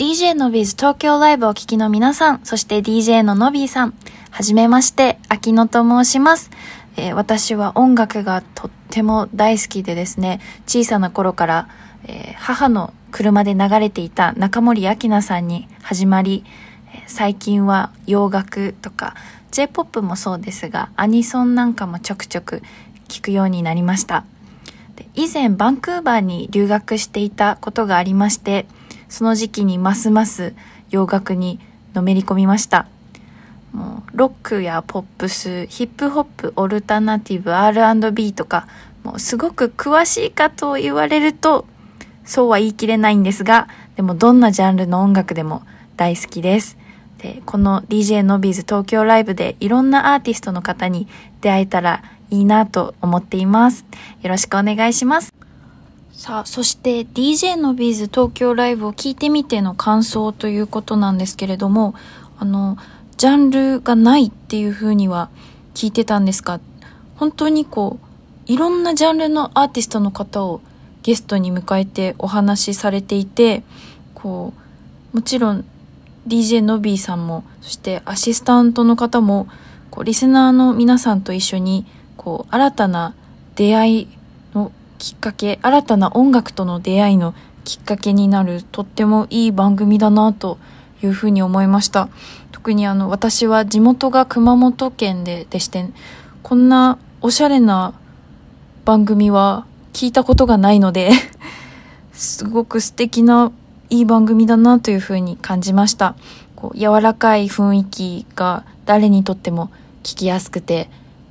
DJ のビーズ東京ライブをお聴きの皆さん、そして DJ ののびーさん、はじめまして、秋野と申します。えー、私は音楽がとっても大好きでですね、小さな頃から、えー、母の車で流れていた中森明菜さんに始まり、最近は洋楽とか J-POP もそうですが、アニソンなんかもちょくちょく聞くようになりました。以前バンクーバーに留学していたことがありまして、その時期にますます洋楽にのめり込みました。もうロックやポップス、ヒップホップ、オルタナティブ、R&B とか、もうすごく詳しいかと言われると、そうは言い切れないんですが、でもどんなジャンルの音楽でも大好きです。で、この DJ のビーズ東京ライブでいろんなアーティストの方に出会えたらいいなと思っています。よろしくお願いします。さあ、そして DJ のビーズ東京ライブを聞いてみての感想ということなんですけれども、あの、ジャンルがないっていうふうには聞いてたんですが、本当にこう、いろんなジャンルのアーティストの方をゲストに迎えてお話しされていて、こう、もちろん DJ のビーさんも、そしてアシスタントの方も、こう、リスナーの皆さんと一緒に、こう、新たな出会いのきっかけ、新たな音楽との出会いのきっかけになる、とってもいい番組だなというふうに思いました。特にあの、私は地元が熊本県ででして、こんなおしゃれな番組は聞いたことがないのですごく素敵ないい番組だなというふうに感じました。こう柔らかい雰囲気が誰にとっても聞きやすくて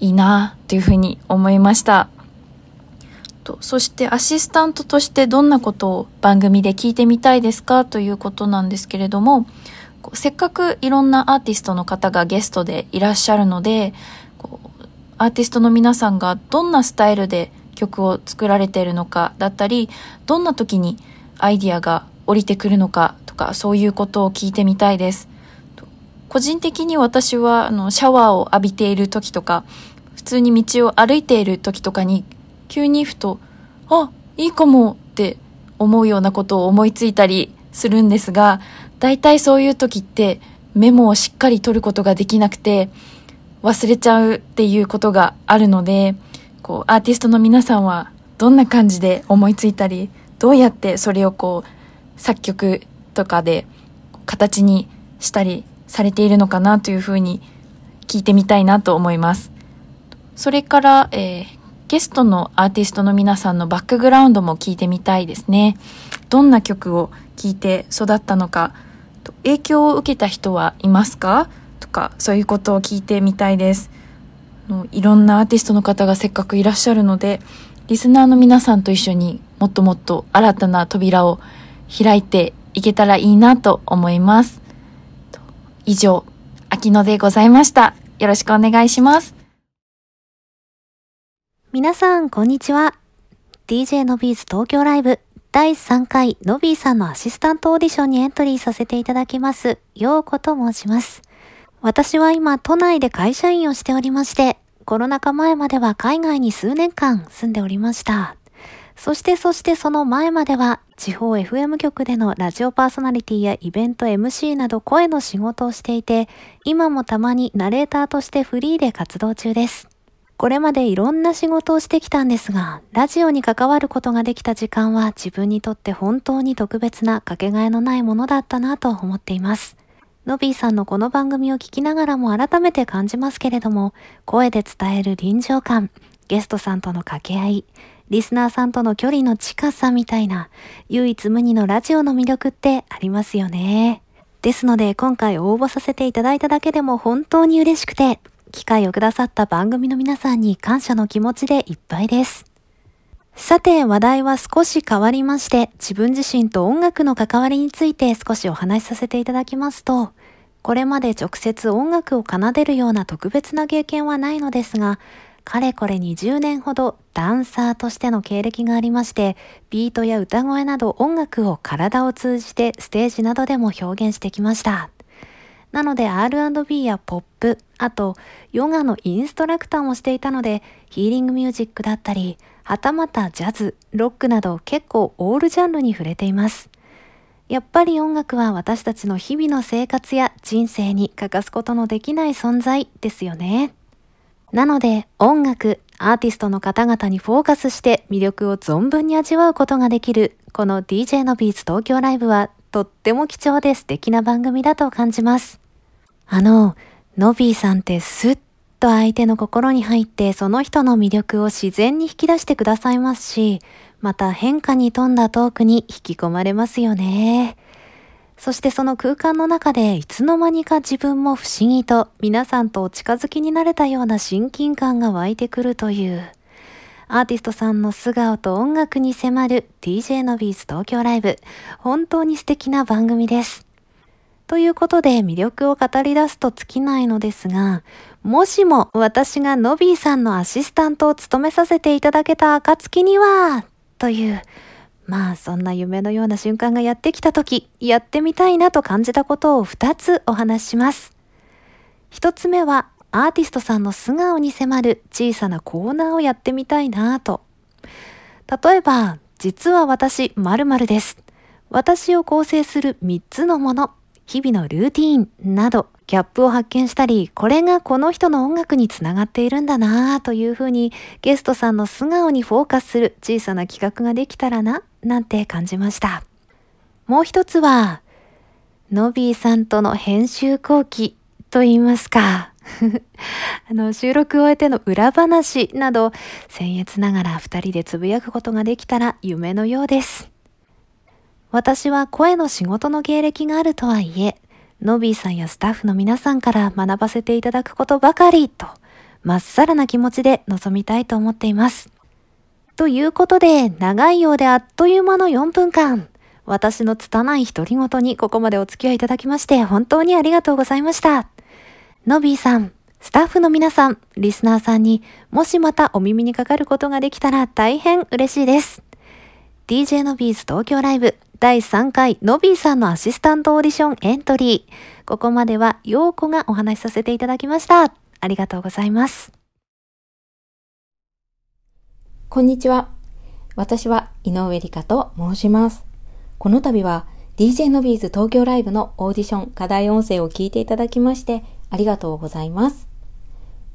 いいなというふうに思いました。とそしてアシスタントとしてどんなことを番組で聞いてみたいですかということなんですけれどもせっかくいろんなアーティストの方がゲストでいらっしゃるのでアーティストの皆さんがどんなスタイルで曲を作られているのかだったりどんな時にアイディアが降りてくるのかとかそういうことを聞いてみたいです。個人的に私はあのシャワーを浴びている時とか普通に道を歩いている時とかに急にふと、あ、いいかもって思うようなことを思いついたりするんですが、大体そういう時ってメモをしっかり取ることができなくて、忘れちゃうっていうことがあるので、こう、アーティストの皆さんはどんな感じで思いついたり、どうやってそれをこう、作曲とかで形にしたりされているのかなというふうに聞いてみたいなと思います。それから、えー、ゲストのアーティストの皆さんのバックグラウンドも聞いてみたいですね。どんな曲を聴いて育ったのか、影響を受けた人はいますかとか、そういうことを聞いてみたいです。いろんなアーティストの方がせっかくいらっしゃるので、リスナーの皆さんと一緒にもっともっと新たな扉を開いていけたらいいなと思います。以上、秋野でございました。よろしくお願いします。皆さん、こんにちは。DJ のビーズ東京ライブ第3回のビーさんのアシスタントオーディションにエントリーさせていただきます、ようこと申します。私は今、都内で会社員をしておりまして、コロナ禍前までは海外に数年間住んでおりました。そしてそしてその前までは地方 FM 局でのラジオパーソナリティやイベント MC など声の仕事をしていて、今もたまにナレーターとしてフリーで活動中です。これまでいろんな仕事をしてきたんですが、ラジオに関わることができた時間は自分にとって本当に特別なかけがえのないものだったなと思っています。ノビーさんのこの番組を聞きながらも改めて感じますけれども、声で伝える臨場感、ゲストさんとの掛け合い、リスナーさんとの距離の近さみたいな、唯一無二のラジオの魅力ってありますよね。ですので今回応募させていただいただけでも本当に嬉しくて、機会をくださった番組の皆さんに感謝の気持ちでいっぱいです。さて、話題は少し変わりまして、自分自身と音楽の関わりについて少しお話しさせていただきますと、これまで直接音楽を奏でるような特別な経験はないのですが、かれこれ20年ほどダンサーとしての経歴がありまして、ビートや歌声など音楽を体を通じてステージなどでも表現してきました。なので R&B やポップ、あとヨガのインストラクターもしていたのでヒーリングミュージックだったり、はたまたジャズ、ロックなど結構オールジャンルに触れています。やっぱり音楽は私たちの日々の生活や人生に欠かすことのできない存在ですよね。なので音楽、アーティストの方々にフォーカスして魅力を存分に味わうことができるこの DJ のビーツ東京ライブはとっても貴重で素敵な番組だと感じます。あの、ノビーさんってスッと相手の心に入ってその人の魅力を自然に引き出してくださいますし、また変化に富んだトークに引き込まれますよね。そしてその空間の中でいつの間にか自分も不思議と皆さんとお近づきになれたような親近感が湧いてくるという。アーティストさんの素顔と音楽に迫る DJ のビーズ東京ライブ。本当に素敵な番組です。ということで魅力を語り出すと尽きないのですが、もしも私がノビーさんのアシスタントを務めさせていただけた暁には、という、まあそんな夢のような瞬間がやってきた時、やってみたいなと感じたことを2つお話しします。1つ目はアーティストさんの素顔に迫る小さなコーナーをやってみたいなぁと。例えば、実は私〇〇です。私を構成する3つのもの、日々のルーティーンなど、ギャップを発見したり、これがこの人の音楽につながっているんだなぁというふうに、ゲストさんの素顔にフォーカスする小さな企画ができたらな、なんて感じました。もう一つは、ノビーさんとの編集後期と言いますか、あの、収録を終えての裏話など、僭越ながら2人でつぶやくことができたら夢のようです。私は声の仕事の経歴があるとはいえ、ノビーさんやスタッフの皆さんから学ばせていただくことばかりと、まっさらな気持ちで臨みたいと思っています。ということで、長いようであっという間の4分間。私の拙い独り言にここまでお付き合いいただきまして、本当にありがとうございました。のびーさん、スタッフの皆さん、リスナーさんにもしまたお耳にかかることができたら大変嬉しいです。DJ のビーズ東京ライブ第3回のびーさんのアシスタントオーディションエントリー。ここまではようこがお話しさせていただきました。ありがとうございます。こんにちは。私は井上理香と申します。この度は DJ のビーズ東京ライブのオーディション課題音声を聞いていただきましてありがとうございます。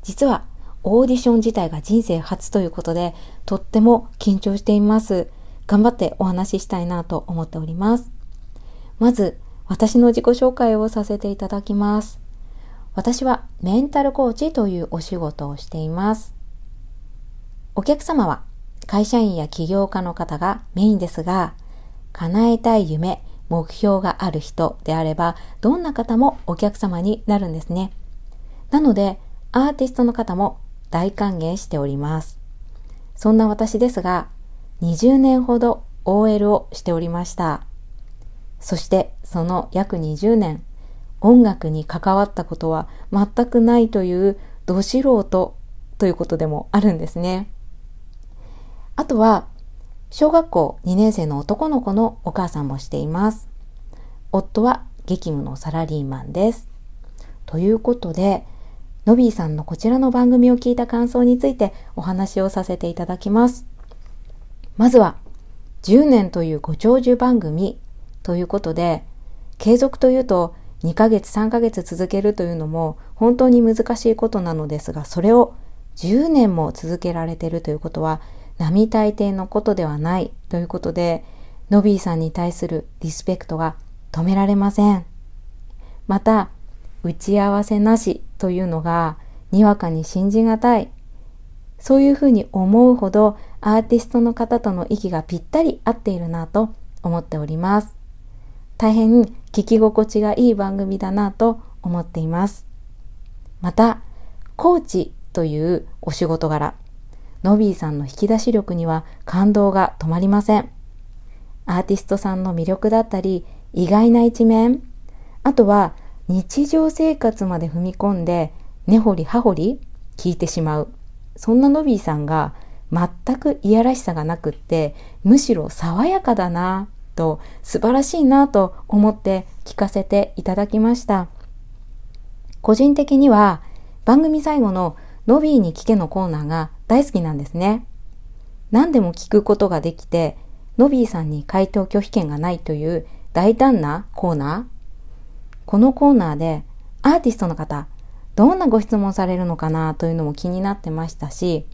実は、オーディション自体が人生初ということで、とっても緊張しています。頑張ってお話ししたいなと思っております。まず、私の自己紹介をさせていただきます。私はメンタルコーチというお仕事をしています。お客様は会社員や起業家の方がメインですが、叶えたい夢、目標がある人であれば、どんな方もお客様になるんですね。なので、アーティストの方も大歓迎しております。そんな私ですが、20年ほど OL をしておりました。そしてその約20年、音楽に関わったことは全くないというど素人ということでもあるんですね。あとは小学校2年生の男の子のお母さんもしています。夫は激務のサラリーマンです。ということで、のびーさんのこちらの番組を聞いた感想についてお話をさせていただきます。まずは、10年というご長寿番組ということで、継続というと2ヶ月3ヶ月続けるというのも本当に難しいことなのですが、それを10年も続けられているということは並大抵のことではないということで、ノビーさんに対するリスペクトが止められません。また、打ち合わせなしというのが、にわかに信じがたい。そういうふうに思うほど、アーティストの方との息がぴったり合っているなと思っております。大変聞き心地がいい番組だなと思っています。また、コーチというお仕事柄。ノビーさんの引き出し力には感動が止まりません。アーティストさんの魅力だったり、意外な一面、あとは日常生活まで踏み込んで、根掘り葉掘り聞いてしまう。そんなノビーさんが全くいやらしさがなくって、むしろ爽やかだなと素晴らしいなと思って聞かせていただきました。個人的には番組最後のノビーに聞けのコーナーが大好きなんですね。何でも聞くことができて、ノビーさんに回答拒否権がないという大胆なコーナー。このコーナーでアーティストの方、どんなご質問されるのかなというのも気になってましたし、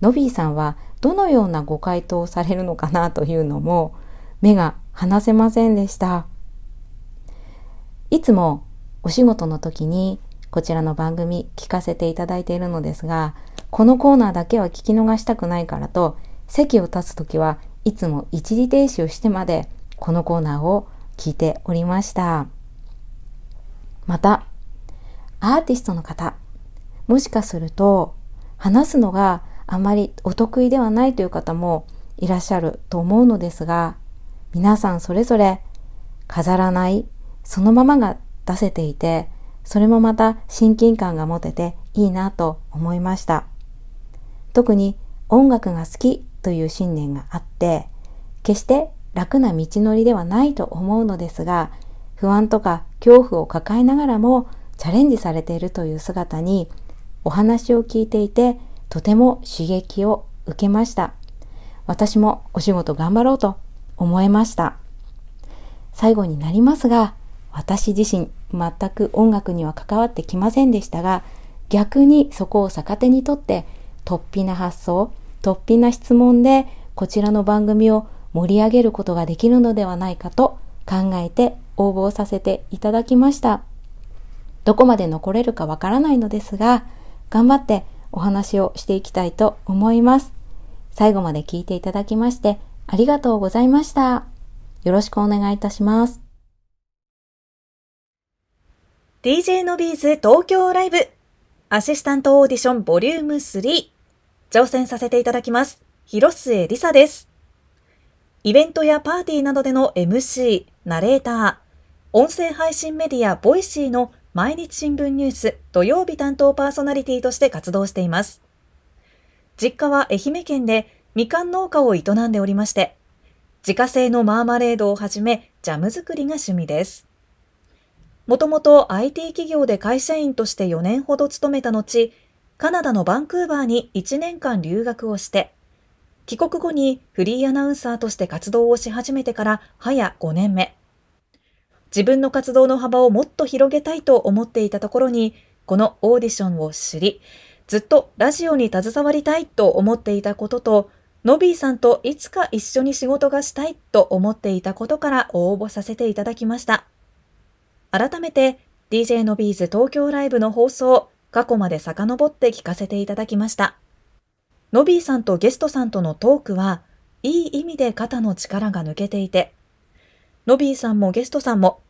ノビーさんはどのようなご回答をされるのかなというのも目が離せませんでした。いつもお仕事の時にこちらの番組聞かせていただいているのですが、このコーナーだけは聞き逃したくないからと、席を立つ時はいつも一時停止をしてまでこのコーナーを聞いておりました。また、アーティストの方、もしかすると話すのがあまりお得意ではないという方もいらっしゃると思うのですが、皆さんそれぞれ飾らないそのままが出せていて、それもまた親近感が持てていいなと思いました。特に音楽が好きという信念があって決して楽な道のりではないと思うのですが不安とか恐怖を抱えながらもチャレンジされているという姿にお話を聞いていてとても刺激を受けました私もお仕事頑張ろうと思いました最後になりますが私自身全く音楽には関わってきませんでしたが逆にそこを逆手にとって突飛な発想、突飛な質問でこちらの番組を盛り上げることができるのではないかと考えて応募させていただきました。どこまで残れるかわからないのですが、頑張ってお話をしていきたいと思います。最後まで聞いていただきましてありがとうございました。よろしくお願いいたします。DJ のビーズ東京ライブアシスタントオーディションボリューム3挑戦させていただきます。広末り沙です。イベントやパーティーなどでの MC、ナレーター、音声配信メディアボイシーの毎日新聞ニュース土曜日担当パーソナリティとして活動しています。実家は愛媛県でみかん農家を営んでおりまして、自家製のマーマレードをはじめジャム作りが趣味です。もともと IT 企業で会社員として4年ほど勤めた後、カナダのバンクーバーに1年間留学をして、帰国後にフリーアナウンサーとして活動をし始めてから早5年目。自分の活動の幅をもっと広げたいと思っていたところに、このオーディションを知り、ずっとラジオに携わりたいと思っていたことと、ノビーさんといつか一緒に仕事がしたいと思っていたことから応募させていただきました。改めて DJ のビーズ東京ライブの放送、過去まで遡って聞かせていただきました。ノビーさんとゲストさんとのトークは、いい意味で肩の力が抜けていて、ノビーさんもゲストさんも、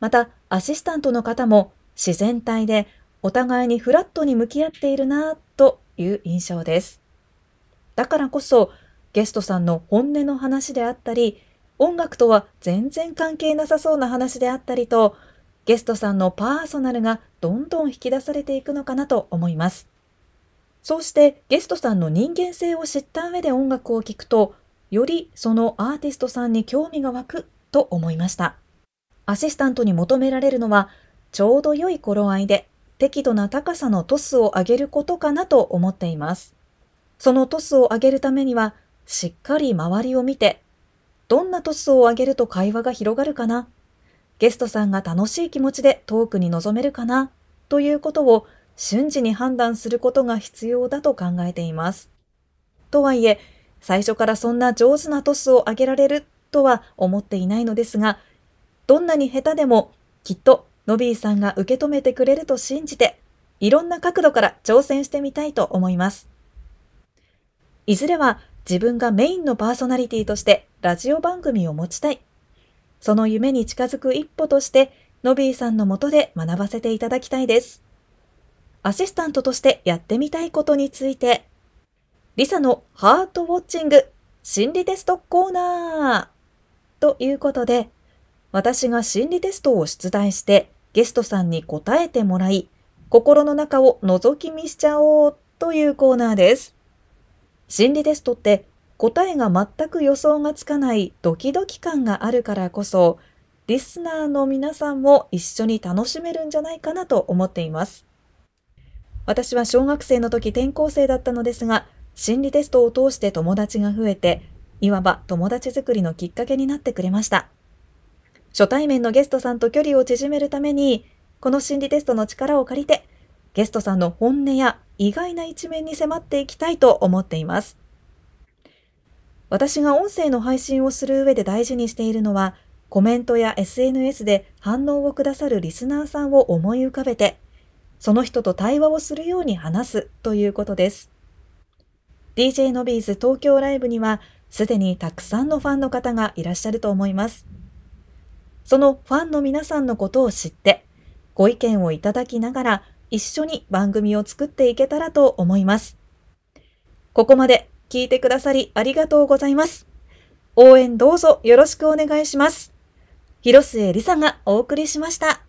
またアシスタントの方も自然体でお互いにフラットに向き合っているなという印象です。だからこそゲストさんの本音の話であったり、音楽とは全然関係なさそうな話であったりと、ゲストさんのパーソナルがどんどん引き出されていくのかなと思います。そうしてゲストさんの人間性を知った上で音楽を聴くと、よりそのアーティストさんに興味が湧くと思いました。アシスタントに求められるのは、ちょうど良い頃合いで適度な高さのトスを上げることかなと思っています。そのトスを上げるためには、しっかり周りを見て、どんなトスを上げると会話が広がるかなゲストさんが楽しい気持ちでトークに臨めるかなということを瞬時に判断することが必要だと考えています。とはいえ、最初からそんな上手なトスを上げられるとは思っていないのですが、どんなに下手でもきっとノビーさんが受け止めてくれると信じて、いろんな角度から挑戦してみたいと思います。いずれは自分がメインのパーソナリティとしてラジオ番組を持ちたいその夢に近づく一歩として、ノビーさんのもとで学ばせていただきたいです。アシスタントとしてやってみたいことについて、リサのハートウォッチング心理テストコーナーということで、私が心理テストを出題してゲストさんに答えてもらい、心の中を覗き見しちゃおうというコーナーです。心理テストって答えが全く予想がつかないドキドキ感があるからこそ、リスナーの皆さんも一緒に楽しめるんじゃないかなと思っています。私は小学生の時転校生だったのですが、心理テストを通して友達が増えて、いわば友達作りのきっかけになってくれました。初対面のゲストさんと距離を縮めるために、この心理テストの力を借りて、ゲストさんの本音や意外な一面に迫っていきたいと思っています。私が音声の配信をする上で大事にしているのは、コメントや SNS で反応をくださるリスナーさんを思い浮かべて、その人と対話をするように話すということです。DJ のビーズ東京ライブには、すでにたくさんのファンの方がいらっしゃると思います。そのファンの皆さんのことを知って、ご意見をいただきながら一緒に番組を作っていけたらと思います。ここまで聞いてくださりありがとうございます。応援どうぞよろしくお願いします。広末理沙がお送りしました。